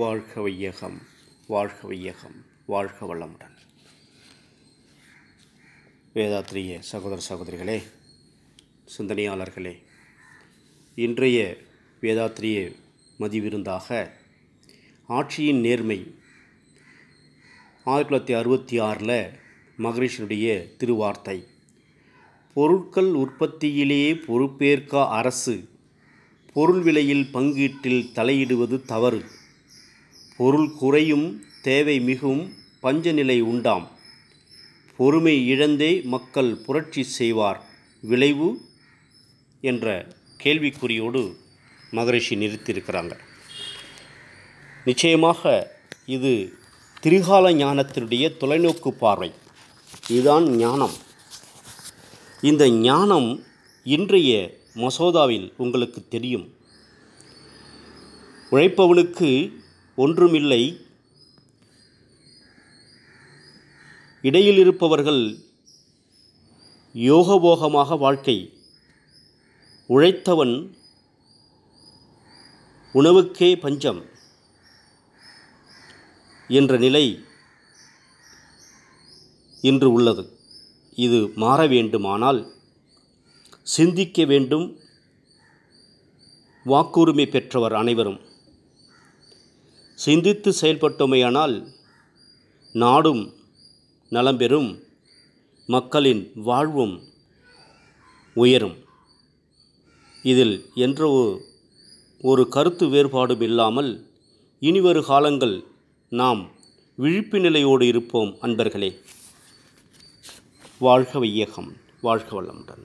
வாழ்க வையகம் வாழ்க வையகம் வாழ்க வளமுடன் வேதாத்திரிய சகோதர சகோதரிகளே சிந்தனையாளர்களே இன்றைய வேதாத்திரிய மதிவிருந்தாக ஆட்சியின் நேர்மை ஆயிரத்தி தொள்ளாயிரத்தி அறுபத்தி ஆறில் மகரிஷனுடைய திருவார்த்தை பொருட்கள் உற்பத்தியிலேயே பொறுப்பேற்க அரசு பொருள் விலையில் பங்கீட்டில் தலையிடுவது தவறு பொருள் குறையும் தேவை மிகும் பஞ்சநிலை உண்டாம் பொறுமை இழந்தே மக்கள் புரட்சி செய்வார் விளைவு என்ற கேள்விக்குறியோடு மகரிஷி நிறுத்தியிருக்கிறாங்க நிச்சயமாக இது திரிகால ஞானத்தினுடைய தொலைநோக்கு பார்வை இதுதான் ஞானம் இந்த ஞானம் இன்றைய மசோதாவில் உங்களுக்கு தெரியும் உழைப்பவனுக்கு ஒன்றுமில்லை இடையில் இருப்பவர்கள் யோகபோகமாக வாழ்க்கை உழைத்தவன் உணவுக்கே பஞ்சம் என்ற நிலை இன்று உள்ளது இது மாற வேண்டுமானால் சிந்திக்க வேண்டும் வாக்குரிமை பெற்றவர் அனைவரும் சிந்தித்து செயல்பட்டோமையானால் நாடும் நலம் பெறும் மக்களின் வாழ்வும் உயரும் இதில் என்ற ஒரு கருத்து வேறுபாடும் இல்லாமல் இனிவரு காலங்கள் நாம் விழிப்பு நிலையோடு இருப்போம் அன்பர்களே வாழ்க வையகம் வாழ்க வளமுடன்